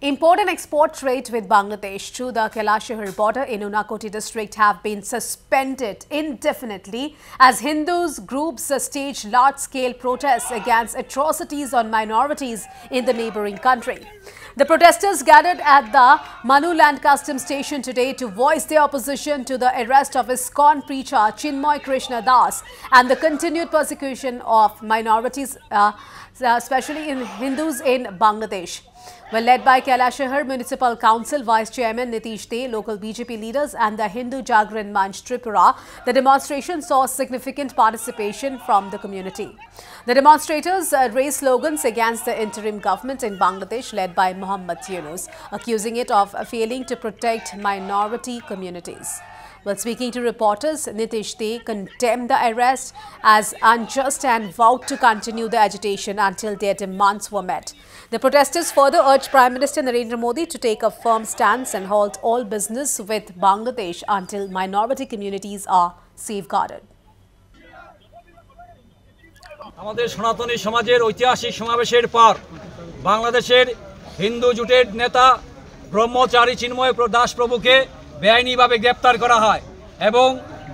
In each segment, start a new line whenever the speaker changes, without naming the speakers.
Import and export trade with Bangladesh through the Kailashahar border in Unakoti district have been suspended indefinitely as Hindus groups stage large-scale protests against atrocities on minorities in the neighboring country. The protesters gathered at the Manuland Customs Station today to voice their opposition to the arrest of ISKCON preacher Chinmoy Krishna Das and the continued persecution of minorities, uh, uh especially in Hindus in Bangladesh. Well, led by Kailashahar Municipal Council Vice Chairman Nitish Dey, local BJP leaders and the Hindu Jagran Manch Tripura, the demonstration saw significant participation from the community. The demonstrators uh, raised slogans against the interim government in Bangladesh led by Muhammad Yunus, accusing it of failing to protect minority communities. While speaking to reporters, Nitish Dey condemned the arrest as unjust and vowed to continue the agitation until their demands were met. The protesters further urged Prime Minister Narendra Modi to take a firm stance and halt all business with Bangladesh until minority communities are safeguarded.
আমাদের সনাতনী সমাজের ঐতিহাসিক সমাবেশের পর বাংলাদেশের হিন্দু জুটের নেতা ব্রহ্মচারী চিন্ময় দাস প্রভুকে বেআইনিভাবে গ্রেপ্তার করা হয় এবং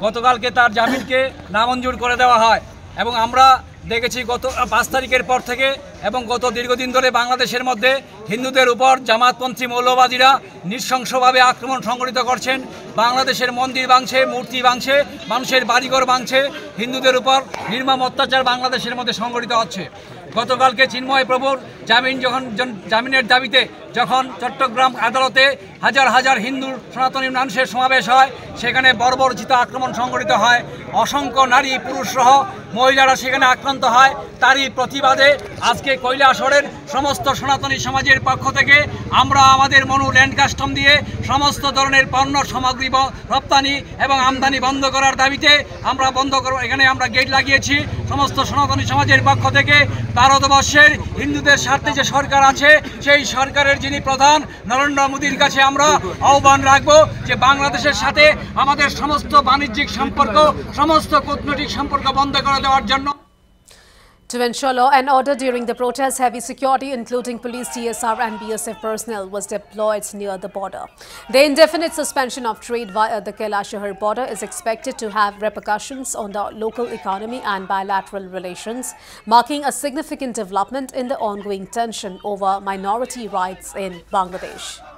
গতকালকে তার জামিনকে নামঞ্জুর করে দেওয়া হয় এবং আমরা দেখেছি গত পাঁচ তারিখের পর থেকে এবং গত দীর্ঘদিন ধরে বাংলাদেশের মধ্যে হিন্দুদের উপর জামাতপন্থী মৌলবাদীরা নৃশংসভাবে আক্রমণ সংগঠিত করছেন বাংলাদেশের মন্দির ভাঙছে মূর্তি ভাঙছে মানুষের বাড়িঘর ভাঙছে হিন্দুদের উপর নির্মম অত্যাচার বাংলাদেশের মধ্যে সংগঠিত হচ্ছে গতকালকে চিন্ময় প্রভুর জামিন যখন জামিনের দাবিতে যখন চট্টগ্রাম আদালতে হাজার হাজার হিন্দুর সনাতনী মানুষের সমাবেশ হয় সেখানে বর্বরচিত আক্রমণ সংঘটিত হয় অসংখ্য নারী পুরুষসহ মহিলারা সেখানে আক্রান্ত হয় তারই প্রতিবাদে আজকে কৈলাসরের সমস্ত সনাতনী সমাজের পক্ষ থেকে আমরা আমাদের মনু ল্যান্ড কাস্টম দিয়ে সমস্ত ধরনের পণ্য সামগ্রী রপ্তানি এবং আমদানি বন্ধ করার দাবিতে আমরা বন্ধ এখানে আমরা গেট লাগিয়েছি সমস্ত সনাতনী সমাজের পক্ষ থেকে ভারতবর্ষের হিন্দুদের স্বার্থে যে সরকার আছে সেই সরকারের যিনি প্রধান নরেন্দ্র মোদীর কাছে আমরা আহ্বান রাখব যে বাংলাদেশের সাথে আমাদের সমস্ত বাণিজ্যিক সম্পর্ক সমস্ত কূটনৈতিক সম্পর্ক বন্ধ করে দেওয়ার জন্য
To ensure law and order during the protests, heavy security, including police, TSR and BSF personnel, was deployed near the border. The indefinite suspension of trade via the Kailashahar border is expected to have repercussions on the local economy and bilateral relations, marking a significant development in the ongoing tension over minority rights in Bangladesh.